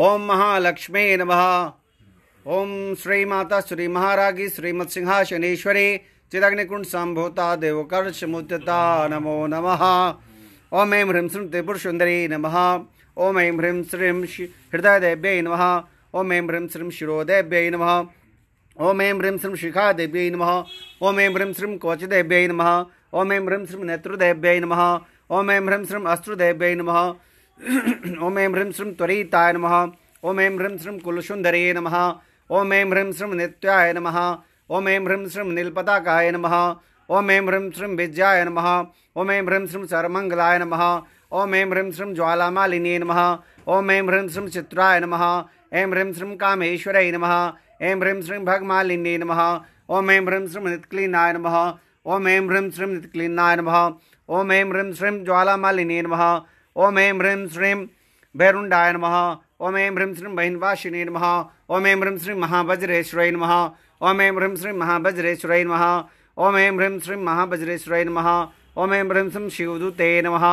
ओम महालक्ष्मी नम ओम श्री माता श्री महारागी श्रीमत्सिंहासनेश्वरी चिदग्निकुंड संभूता देवकर्षमुद्यता नमो नमः ओम ऐं ह्रीं श्रीं त्रिपुरसुन्दरी नमः ओम ऐं ह्रीं श्रीं हृदयदेव्यै नमः ओम ऐं ह्रीं श्रीं शिरोदेव्यै नमः ओम ऐं ह्रीं श्रीं शिखादेव्यै नमः ओम ऐं ह्रीं श्रीं क्वचदेव्यै नमः ओम ऐं ह्रीं श्रीं नेतृदेव्यै नमः ओम ऐं ह्रीं श्रीं अस्त्रुदेव्य नमः ओम ऐं ह्रीं श्रीं त्वरिताय नमः ओम ऐं ह्रीं श्रीं कुलसुन्दरे नमः ओम ऐं ह्रीं श्रीं नित्याय नमः ओम ऐं ह्रीं श्रीं नीलपताकाय नमः ओम ऐं ह्रीं श्रीं विद्याय नमः ओम ऐं ह्रीं श्रीं सर्वमङ्गलाय नमः ओम ऐं ह्रीं श्रीं ज्वालामालिने नमः ओम ऐं ह्रीं श्रीं चित्राय नमः ऐं ह्रीं श्रीं कामेश्वरै नमः ऐं ह्रीं श्रीं भगमालिनी नमः ओम ऐं ह्रीं श्रीं नित्क्लीनाय नमः ओम ऐं ह्रीं श्रीं नित्क्लीनाय नमः ओम ऐं ह्रीं श्रीं ज्वालामालिनी नमः ओम ऐं ह्रीं श्रीं भैरुण्डाय नमः ओम ऐं ह्रीं श्रीं बहिन्वासिने नमः ओम ऐं ह्रीं श्रीं महाभज्रेश्वरय नमः ओम ऐं ह्रीं श्रीं महाभज्रेश्वरय नमः ओम ऐं ह्रीं श्रीं महाभज्रेश्वरय नमः ओम ऐं ह्रीं श्रीं शिवदूते नमः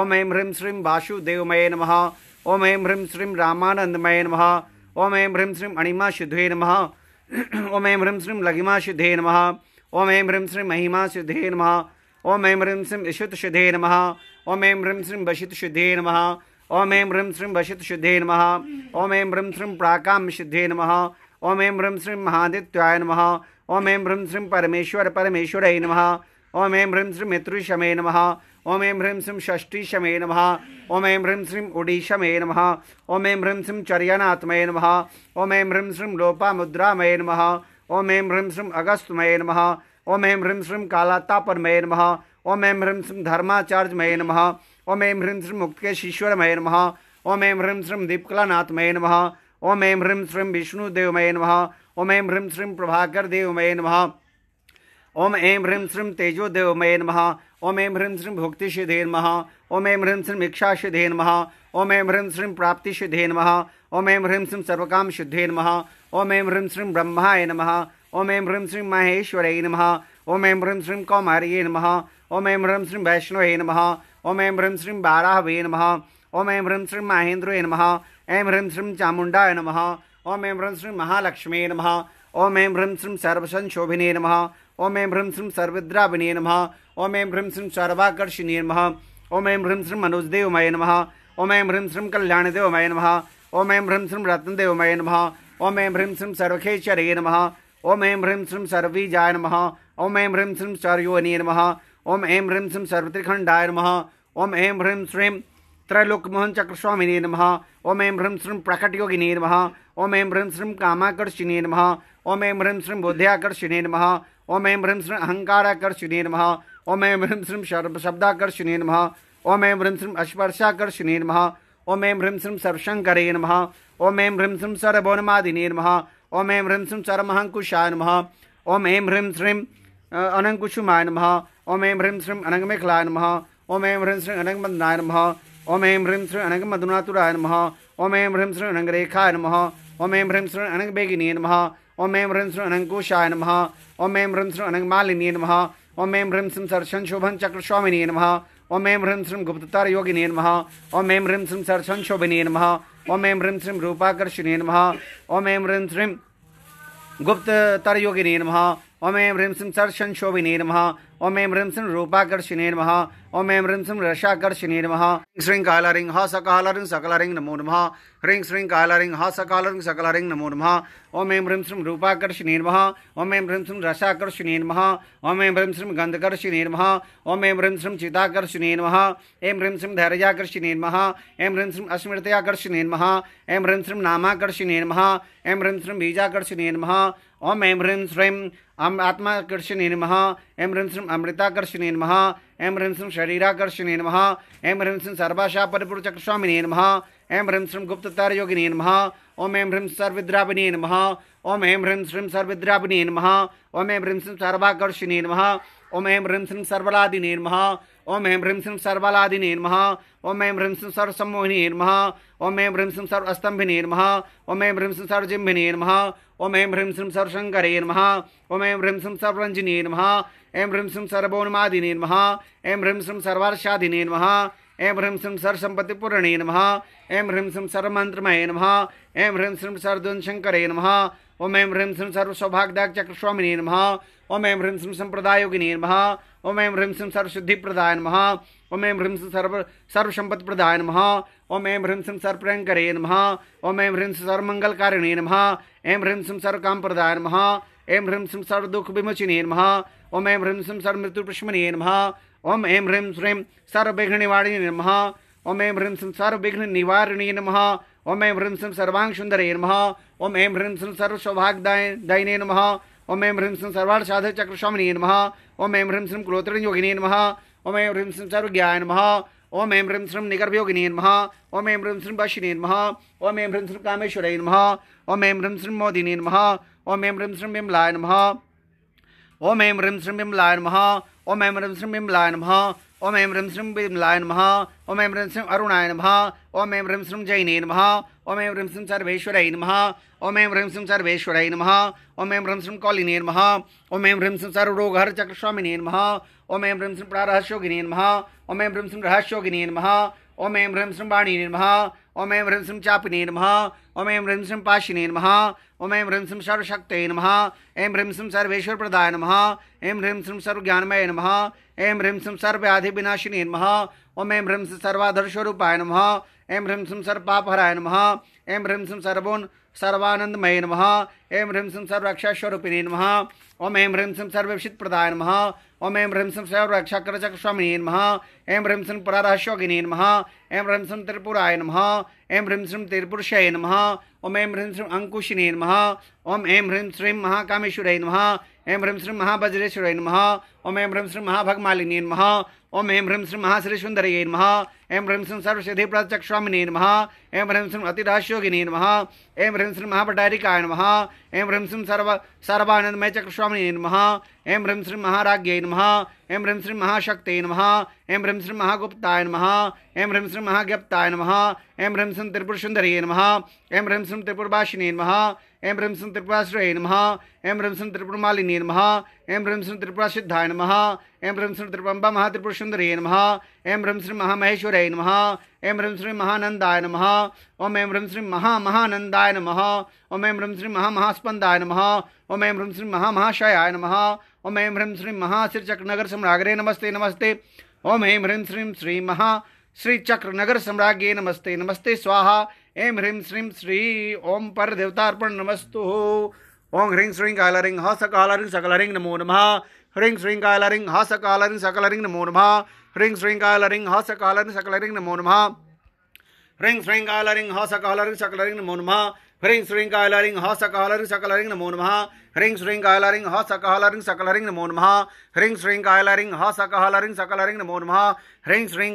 ओम ऐं ह्रीं श्रीं वासुदेवमये नमः ओम ऐं ह्रीं श्रीं रामानन्दमये नमः ओम ऐं ह्रीं श्रीं अणिमा शुद्धे नमः ओम ऐं ह्रीं श्रीं लघिमा शुद्धे नमः ओम ऐं ह्रीं श्रीं महिमा शुद्धे नमः ओम ऐं ह्रीं श्रीं यशुत शुद्धे नमः ओम ऐं ह्रीं श्रीं वशित शुद्धे नमः ओम ऐं ह्रीं श्रीं वशित शुद्धे नमः ओम ऐं ह्रीं श्रीं प्राकाम शुद्धे नमः ओम ऐं ह्रीं श्रीं महादित्याय नमः ओम ऐं ह्रीं श्रीं परमेश्वर परमेश्वराय नमः ओम ऐं ह्रीं श्रीं मितृशमे नमः ओम ऐं ह्रीं श्रीं षष्टिशमे नमः ओम ऐं ह्रीं श्रीं उडीशमे नमः ओम ऐं ह्रीं श्रीं चर्यनात्मये नमः ओम ऐं ह्रीं श्रीं लोपामुद्रामये नमः ओम ऐं ह्रीं श्रीं अगस्तमये नमः ओम ऐं ह्रीं श्रीं कालातापरमये नमः ओम ह्रीम श्रीम धर्माचार्य धर्माचार्यमये नम ओम ऐं ह्रीं श्रीं मुक्तिकेशीश्वरमये नम ओम ऐं श्रीम दीपकलानाथ दीपकलानाथमये नम ओम ऐं ह्रीं श्रीं विष्णुदेवमये नम ओम श्रीम ह्रीं श्रीं प्रभाकरदेवमये नम ओम ह्रीम श्रीम तेजोदेव तेजोदेवमये नम ओम ऐं ह्रीम श्रीं भुक्तिषिधे नम ओम ऐं ह्रीम श्रीं इक्षाषिधे नम ओम ऐं ह्रीं श्रीं प्राप्तिषिधे नम ओम ऐं श्रीम सर्वकाम सर्वकामशुद्धे नम ओम ऐं ह्रीं श्रीं ब्रह्माय नम ओम ऐं ह्रीं श्रीं महेश्वरय नम ओम ऐं ह्रीं श्रीं कौम हरिये नमः ओम ऐं ह्रीं श्रीं वैष्णवे नमः ओम ऐं ह्रीं श्रीं बाराहवे नमः ओम ऐं ह्रीं श्रीं महेन्द्रये नमः ऐं ह्रीं श्रीं चामुण्डाय नमः ओम ऐं ह्रीं श्रीं महालक्ष्मे नमः ओम ऐं ह्रीं श्रीं सर्वसंशोभिने नमः ओम ऐं ह्रीं श्रीं सर्वद्राविने नमः ओम ऐं ह्रीं श्रीं सर्वाकर्षिने नमः ओम ऐं ह्रीं श्रीं मनोजदेवमये नमः ओम ऐं ह्रीं श्रीं कल्याणदेवमये नमः ओम ऐं ह्रीं श्रीं रत्नदेवमये नमः ओम ऐं ह्रीं श्रीं सर्वखेश्वरये नमः ओम ऐं ह्रीं श्रीं सर्वीजाय नमः ओम ऐं ह्रीं श्रीं चार्योनी नमः ओम ऐं ह्रीं श्रीं सर्वत्रिखण्डाय नमः ओम ऐं ह्रीं श्रीं त्रैलोकमोहन चक्रस्वामिने नमः ओम ऐं ह्रीं श्रीं प्रकटयोगिने नमः ओम ऐं ह्रीं श्रीं कामाकर्षिणे नमः ओम ऐं ह्रीं श्रीं बुद्ध्याकर्षिणे नमः ओम ऐं ह्रीं श्रीं अहङ्काराकर्षिणे नमः ओम ऐं ह्रीं श्रीं शब्दाकर्षिणे नमः ओम ऐं ह्रीं श्रीं अस्पर्शाकर्षिणे नमः ओम ऐं ह्रीं श्रीं सर्वशङ्करे नमः ओम ऐं ह्रीं श्रीं सर्वोन्मादिने नमः ओम ऐं ह्रीं श्रीं सर्वमहङ्कुशाय नमः ओम ऐं ह्रीं श्रीं अनंग अनङ्कुशुमाय नमः ओम ऐं ह्रीं श्रीं अनंग मेखलाय नमः ओम ऐं ह्रीं श्रीं अनंग मदनाय नमः ओम ऐं ह्रीं श्रीं अनंग अनङ्गमधुनातुराय नमः ओम ऐं ह्रीं श्रीं अनंग रेखाय नमः ओम ऐं ह्रीं श्रीं अनंग बेगिनी नमः ओम ऐं ह्रीं श्रीं अनंग कुशाय नमः ओम ऐं ह्रीं श्रीं अनंग मालिनी नमः ओम ऐं ह्रीं श्रीं सरसन शोभन चक्र स्वामिनी नमः ओम ऐं ह्रीं श्रीं गुप्ततार योगिनी नमः ओम ऐं ह्रीं श्रीं सरसन शोभिनी नमः ओम ऐं ह्रीं श्रीं रूपाकर्षिणी नमः ओम ऐं ह्रीं श्रीं गुप्ततर योगिनी नमः ओम ऐं ह्रीं सिं सर्षंशोभिने नमः ओम ऐं ह्रीं सिं रूपाकर्षिने नमः ओम ऐं ह्रीं सिं रसाकर्षिने नमः श्रीं कालरिं हा सकालरिं सकलरिं नमो नमः ह्रीं श्रीं कालरिं हा सकालरिं सकलरिं नमो नमः ओम ऐं ह्रीं सिं रूपाकर्षिने नमः ओम ऐं ह्रीं सिं रसाकर्षिने नमः ओम ऐं ह्रीं सिं गन्धकर्षिने नमः ओम ऐं ह्रीं सिं चिताकर्षिने नमः ऐं ह्रीं सिं धैर्याकर्षिने नमः ऐं ह्रीं सिं अस्मृतयाकर्षिने नमः ऐं ह्रीं सिं नामाकर्षिने नमः ऐं ह्रीं सिं बीजाकर्षिने नमः ओम ऐं ह्रीं श्रीं अम् आत्माकर्षिणे नमः ऐं ह्रीं श्रीं अमृताकर्षिणे नमः ऐं ह्रीं श्रीं शरीराकर्षिणे नमः ऐं ह्रीं श्रीं सर्वाशा परिपूर्णचक्रस्वामिने नमः ऐं ह्रीं श्रीं गुप्ततारयोगिने नमः ओम ऐं ह्रीं सर्वद्राविणे नमः ओम ऐं ह्रीं श्रीं सर्वद्राविणे नमः ओम ऐं ह्रीं श्रीं सर्वाकर्षिणे नमः ओम ऐं ह्रीं श्रीं सर्वलादिने नमः ओम ऐं ह्रीं श्रीं सर्वलादिने नमः ओम ऐं ह्रीं श्रीं सर्वसम्मोहिने नमः ओम ऐं ह्रीं श्रीं सर्वस्तम्भिने नमः ओम ऐं ह्रीं श्रीं सर्वजिम्भिने नमः ओम ऐं ह्रीं श्रीं सर्वशङ्करे नमः ओम ऐं ह्रीं श्रीं सर्वरञ्जिने नमः ऐं ह्रीं श्रीं सर्वोन्मादिने नमः ऐं ह्रीं श्रीं सर्वार्षादिने नमः ऐं ह्रीं श्रीं सरसम्पत्तिपूरणे नमः ऐं ह्रीं श्रीं सर्वमन्त्रमये नमः ऐं ह्रीं श्रीं सर्वद्वन्द्शङ्करे नमः ओम ऐं ह्रीं श्रीं सर्वसौभाग्यदायकचक्रस्वामिने नमः ओम ऐं ह्रीं श्रीं सम्प्रदायोगिने नमः ओम ऐं ह्रीं श्रीं सर्वशुद्धिप्रदाय नमः ओम ऐं ह्रीं श्रीं सर्व सर्वसम्पत्प्रदाय नमः ओम ऐं ह्रीं श्रीं सर्वप्रियङ्करे नमः ओम ऐं ह्रीं श्रीं सर्वमङ्गलकारिणे नमः ऐं ह्रीं श्रीं सर्वकामप्रदाय नमः ऐं ह्रीं श्रीं सर्वदुःखविमोचिने नमः ओम ऐं ह्रीं श्रीं सर्वमृत्युप्रशमने नमः ओम ऐं ह्रीं श्रीं सर्वविघ्ननिवारिणि नमः ओम ऐं ह्रीं श्रीं सर्वविघ्ननिवारिणि नमः ओम ऐं ह्रीं श्रीं सर्वाङ्गसुन्दरे नमः ओम ऐं ह्रीं श्रीं सर्वसौभाग्यदाय दायिने नमः ओम ऐं ह्रीं श्रीं सर्वार्थसाधकचक्रस्वामिने नमः ओम ऐं ह्रीं श्रीं कुलोत्तरयोगिने नमः ओम ऐं ह्रीं श्रीं सर्वज्ञाय नमः ओम ऐं ह्रीं श्रीं निगर्भयोगिने नमः ओम ऐं ह्रीं श्रीं वशिने नमः ओम ऐं ह्रीं श्रीं कामेश्वराय नमः ओम ऐं ह्रीं श्रीं मोदिने नमः ओम ऐं ह्रीं श्रीं विमलाय नमः ओम ऐं ह्रीं श्रीं विमलाय नमः ओम ऐं ह्रीं श्रीं विमलाय नमः ओम ऐं ह्रीं श्रीं विमलाय नमः ओम ऐम रम श्रीं अरुणाय नमः ओम ऐम रम श्रीं जैने नमः ओम ऐम रम श्रीं सर्वेश्वराय नमः ओम ऐम रम श्रीं सर्वेश्वराय नमः ओम ऐम रम श्रीं कौलिने नमः ओम ऐं ह्रीं श्रीं सर्वरोगहर चक्रस्वामिने नमः ओम ऐम रम श्रीं प्रारहस्योगिने नमः ओम ऐम रम श्रीं रहस्योगिने नमः ओम ऐम रम श्रीं वाणिने नमः ओम ऐं ह्रीं श्रीं चापिने नमः ओम ऐं ह्रीं श्रीं पाशिने नमः ओम ऐं ह्रीं श्रीं सर्वशक्तये नमः ऐं ह्रीं श्रीं सर्वेश्वरप्रदाय नमः ऐं ह्रीं श्रीं सर्वज्ञानमये नमः ऐं ह्रीं श्रीं सर्वव्याधिविनाशिने नमः ओम ऐं ह्रीं श्रीं सर्वाधरस्वरूपाय नमः ऐं ह्रीं श्रीं सर्वपापहराय नमः ऐं ह्रीं श्रीं सर्वोन् सर्वानन्दमये नमः ऐं ह्रीं श्रीं सर्वरक्षास्वरूपिणे नमः ओम ह्रीम सिंह सर्वेक्षित प्रधान नमः ओम ह्रीम सिंह सर्व रक्षा ऐं ह्रीं सिं सर्वरक्षाकरचक्रस्वामिने नमः ऐं ह्रीं सिं परारहस्योगिने नमः ऐं ह्रीं सिं त्रिपुराय नमः ऐं ह्रीं सिं त्रिपुरुषाय नमः ओम ऐं ह्रीं श्रीं अङ्कुशिने नमः ओम ऐं ह्रीं श्रीं महाकामेश्वराय नमः ऐं ह्रीं श्रीं महावज्रेश्वराय नमः ओम ऐं ह्रीं श्रीं महाभगमालिने नमः ओम ऐं ह्रीं श्रीं महाश्रीसुन्दरये नमः ऐं ह्रीं श्रीं सर्वसिद्धिप्रदचक्षुस्वामिने नमः ऐं ह्रीं श्रीं अतिराशयोगिने नमः ऐं ह्रीं श्रीं महाभटारिकाय नमः ऐं ह्रीं श्रीं सर्व सर्वानन्दमय चक्रस्वामिने नमः ऐं ह्रीं श्रीं महाराज्ञै नमः ऐं ह्रीं श्रीं महाशक्तये नमः ऐं ह्रीं श्रीं महागुप्ताय नमः ऐं ह्रीं श्रीं महाज्ञप्ताय नमः ऐं ह्रीं श्रीं त्रिपुरसुन्दर्यै नमः ऐं ह्रीं श्रीं त्रिपुरभाषिणे नमः ऐं ह्रंसं त्रिपुराश्रये नम ऐं ह्रंसं त्रिपुरमालिन्ये नमः ऐं ह्रंसं त्रिपुरासिद्धाय नमः ऐं सिंह त्रिपम्बा महात्रिपुरसुन्दरे नम ऐं ह्रं श्री महामहेश्वराय नमः ऐं ह्रं श्री महानन्दाय नमः ॐ ऐं ह्रं श्री महामहानन्दाय नमः ॐ ऐं ह्रं श्री महामहास्पन्दाय नमः ॐ ऐं ह्रं श्री महामहाशयाय नमः ॐ ऐं ह्रं श्री महाश्रीचक्रनगर सम्रागरे नमस्ते नमस्ते ॐ ऐं ह्रं श्रीं श्री महा श्री चक्र नगर सम्राज्ञे नमस्ते नमस्ते स्वाहा ऐं ह्रीं श्रीं श्री ओं पर देवतार्पण नमस्तु ओं ह्रीं श्रीं कालरिंग रिंग सकल रिंग नमो नमः ह्रीं श्रीं कालरिंग रिंग सकल रिंग नमो नमः ह्रीं श्रीं कालरिंग रिंग सकल रिंग नमो नमः ह्रीं श्रीं कालरिंग रिंग सकल रिंग नमो नमः ह्रीं श्रीं कालरिंग रिंग सकल रिंग नमो नमः ह्रीं श्रीं कालरिंग रिंग सकल रिंग नमो नमः ह्रीं श्रीं कालरिंग रिंग सकल रिंग नमो नमः ह्रीं श्रीं